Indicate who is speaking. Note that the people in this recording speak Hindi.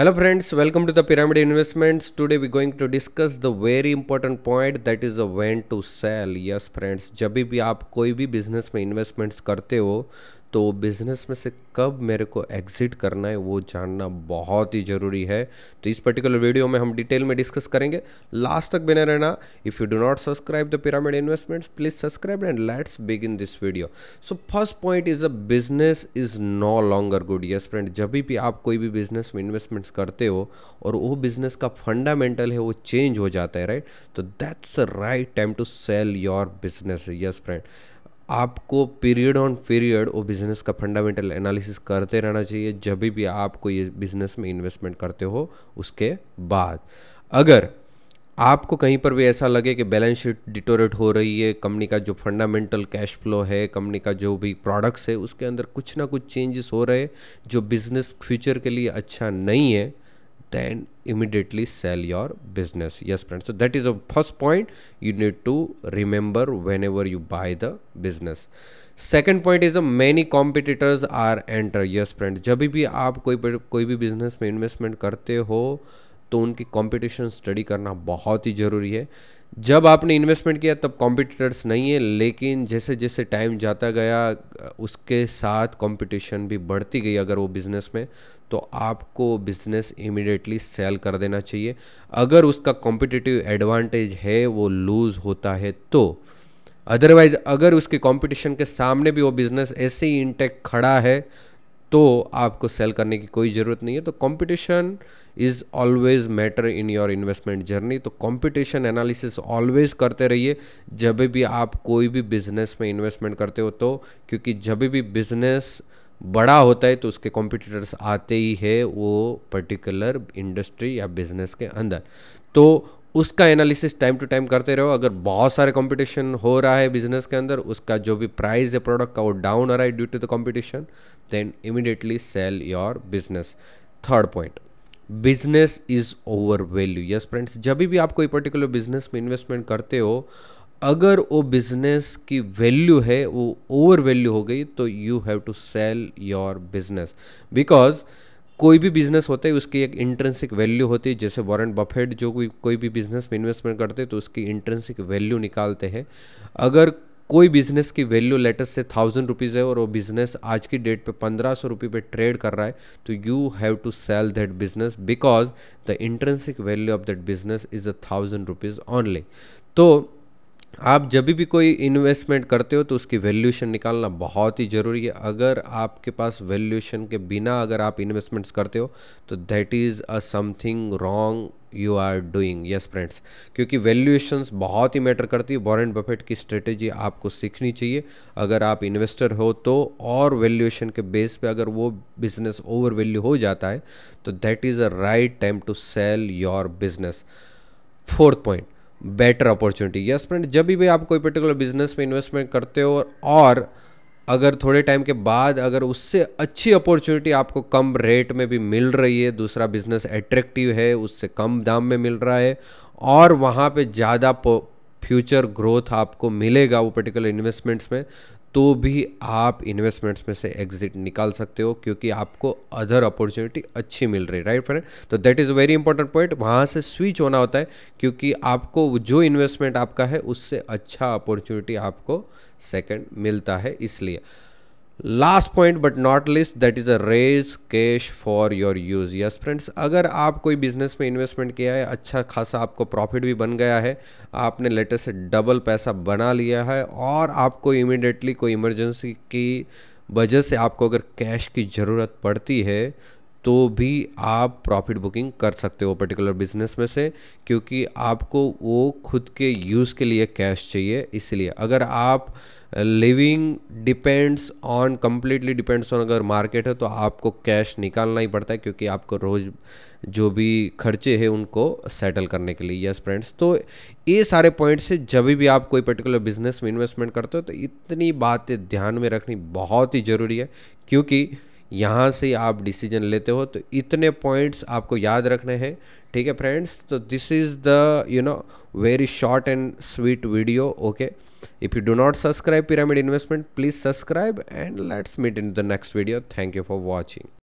Speaker 1: hello friends welcome to the pyramid investments today we're going to discuss the very important point that is a when to sell yes friends जब भी आप कोई भी बिजनेस में इन्वेस्टमेंट्स करते हो तो बिज़नेस में से कब मेरे को एग्ज़िट करना है वो जानना बहुत ही ज़रूरी है तो इस पर्टिकुलर वीडियो में हम डिटेल में डिस्कस करेंगे लास्ट तक बने रहना if you do not subscribe the pyramid investments please subscribe and let's begin this video so first point is a business is no longer good yes friend जब भी आप कोई भी बिजनेस में इन्वेस्टमेंट्स करते हो और वो बिजनेस का फंडामेंटल है वो चेंज हो जाता है राइट तो that's a right time to sell your business yes friend आपको पीरियड ऑन पीरियड वो बिज़नेस का फंडामेंटल एनालिसिस करते रहना चाहिए जब भी आपको ये बिज़नेस में इन्वेस्टमेंट करते हो उसके बाद अगर आपको कहीं पर भी ऐसा लगे कि बैलेंस शीट डिटोरेट हो रही है कंपनी का जो फंडामेंटल कैश फ्लो है कंपनी का जो भी प्रोडक्ट्स है उसके अंदर कुछ ना कुछ चेंजेस हो रहे जो बिज़नेस फ्यूचर के लिए अच्छा नहीं है then immediately sell your business yes friends so that is a first point you need to remember whenever you buy the business second point is a many competitors are enter yes friend जब भी आप कोई कोई भी बिजनेस में इन्वेस्टमेंट करते हो तो उनकी कॉम्पिटिशन स्टडी करना बहुत ही ज़रूरी है जब आपने इन्वेस्टमेंट किया तब कॉम्पिटिटर्स नहीं है लेकिन जैसे जैसे टाइम जाता गया उसके साथ कंपटीशन भी बढ़ती गई अगर वो बिज़नेस में तो आपको बिज़नेस इमिडिएटली सेल कर देना चाहिए अगर उसका कॉम्पिटिटिव एडवांटेज है वो लूज़ होता है तो अदरवाइज़ अगर उसके कंपटीशन के सामने भी वो बिज़नेस ऐसे ही इंटेक खड़ा है तो आपको सेल करने की कोई ज़रूरत नहीं है तो competition is always matter in your investment journey तो कंपटीशन एनालिसिस ऑलवेज करते रहिए जब भी आप कोई भी बिजनेस में इन्वेस्टमेंट करते हो तो क्योंकि जब भी बिजनेस बड़ा होता है तो उसके कॉम्पिटिटर्स आते ही है वो पर्टिकुलर इंडस्ट्री या बिजनेस के अंदर तो उसका एनालिसिस टाइम टू टाइम करते रहो अगर बहुत सारे कंपटीशन हो रहा है बिजनेस के अंदर उसका जो भी प्राइस है प्रोडक्ट का वो डाउन आ रहा है due to the competition then immediately sell your business third point business is over value yes friends जब भी आप कोई पर्टिकुलर बिजनेस में इन्वेस्टमेंट करते हो अगर वो बिजनेस की वैल्यू है वो ओवर वैल्यू हो गई तो you have to sell your business because कोई भी बिजनेस होता है उसकी एक इंट्रेंसिक वैल्यू होती है जैसे वॉरेन बफेट जो कोई कोई भी बिजनेस में इन्वेस्टमेंट करते हैं तो उसकी इंट्रेंसिक वैल्यू निकालते हैं अगर कोई बिजनेस की वैल्यू लेटेस्ट से थाउजेंड रुपीज़ है और वो बिजनेस आज की डेट पे पंद्रह सौ रुपये पे ट्रेड कर रहा है तो you have to sell that business because the intrinsic value of that business is a thousand rupees only तो आप जब भी कोई इन्वेस्टमेंट करते हो तो उसकी वैल्यूशन निकालना बहुत ही ज़रूरी है अगर आपके पास वैल्यूशन के बिना अगर आप इन्वेस्टमेंट्स करते हो तो that is a something wrong you are doing yes friends क्योंकि वैल्यूएशंस बहुत ही मैटर करती है वॉरेन बफेट की स्ट्रेटेजी आपको सीखनी चाहिए अगर आप इन्वेस्टर हो तो और वैल्यूएशन के बेस पे अगर वो बिजनेस ओवर वैल्यू हो जाता है तो that is a right time to sell your business fourth point better opportunity yes friend जब भी आप कोई पर्टिकुलर बिजनेस में इन्वेस्टमेंट करते हो और अगर थोड़े टाइम के बाद अगर उससे अच्छी अपॉर्चुनिटी आपको कम रेट में भी मिल रही है दूसरा बिजनेस एट्रैक्टिव है उससे कम दाम में मिल रहा है और वहाँ पे ज़्यादा फ्यूचर ग्रोथ आपको मिलेगा वो पर्टिकुलर इन्वेस्टमेंट्स में तो भी आप इन्वेस्टमेंट्स में से एग्जिट निकाल सकते हो क्योंकि आपको अदर अपॉर्चुनिटी अच्छी मिल रही है राइट फ्रेंड तो that is very important point वहाँ से स्विच होना होता है क्योंकि आपको जो इन्वेस्टमेंट आपका है उससे अच्छा अपॉर्चुनिटी आपको सेकेंड मिलता है इसलिए last point but not least that is a raise cash for your use yes friends अगर आप कोई बिजनेस में इन्वेस्टमेंट किया है अच्छा खासा आपको प्रॉफिट भी बन गया है आपने लेटेस्ट डबल पैसा बना लिया है और आपको इमिडिएटली कोई इमरजेंसी की वजह से आपको अगर कैश की ज़रूरत पड़ती है तो भी आप प्रॉफिट बुकिंग कर सकते हो पर्टिकुलर बिजनेस में से क्योंकि आपको वो खुद के यूज़ के लिए कैश चाहिए इसलिए अगर आप living depends on completely depends on अगर मार्केट है तो आपको कैश निकालना ही पड़ता है क्योंकि आपको रोज़ जो भी खर्चे हैं उनको सेटल करने के लिए यस फ्रेंड्स तो ये सारे पॉइंट से जब भी आप कोई पर्टिकुलर बिजनेस में इन्वेस्टमेंट करते हो तो इतनी बातें ध्यान में रखनी बहुत ही ज़रूरी है क्योंकि यहाँ से आप डिसीजन लेते हो तो इतने पॉइंट्स आपको याद रखने हैं ठीक है फ्रेंड्स तो this is the you know very short and sweet video okay if you do not subscribe Pyramid Investment please subscribe and let's meet in the next video thank you for watching